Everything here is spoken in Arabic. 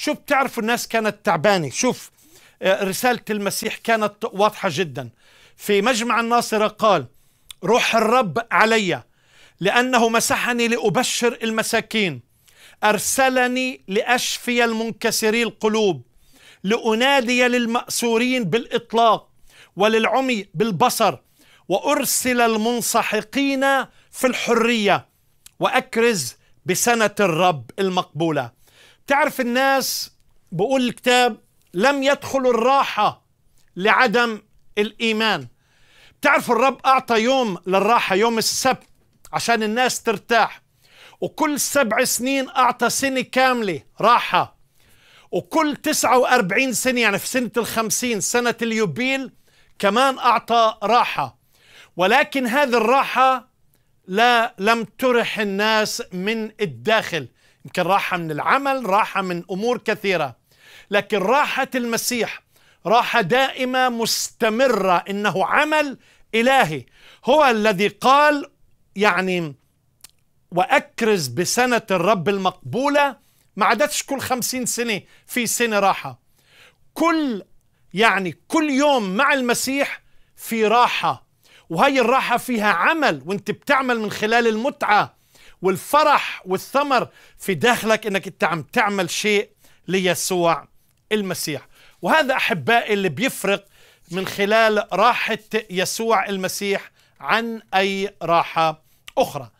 شو بتعرف الناس كانت تعبانة شوف آه، رسالة المسيح كانت واضحة جدا في مجمع الناصرة قال روح الرب علي لأنه مسحني لأبشر المساكين أرسلني لأشفي المنكسري القلوب لأنادي للمأسورين بالإطلاق وللعمي بالبصر وأرسل المنسحقين في الحرية وأكرز بسنة الرب المقبولة تعرف الناس بقول الكتاب لم يدخلوا الراحة لعدم الإيمان تعرف الرب أعطى يوم للراحة يوم السبت عشان الناس ترتاح وكل سبع سنين أعطى سنة كاملة راحة وكل 49 سنة يعني في سنة الخمسين سنة اليوبيل كمان أعطى راحة ولكن هذه الراحة لا لم ترح الناس من الداخل يمكن راحة من العمل راحة من أمور كثيرة لكن راحة المسيح راحة دائمة مستمرة إنه عمل إلهي هو الذي قال يعني وأكرز بسنة الرب المقبولة ما عادتش كل خمسين سنة في سنة راحة كل يعني كل يوم مع المسيح في راحة وهي الراحة فيها عمل وانت بتعمل من خلال المتعة والفرح والثمر في داخلك انك انت عم تعمل شيء ليسوع المسيح وهذا احبائي اللي بيفرق من خلال راحه يسوع المسيح عن اي راحه اخرى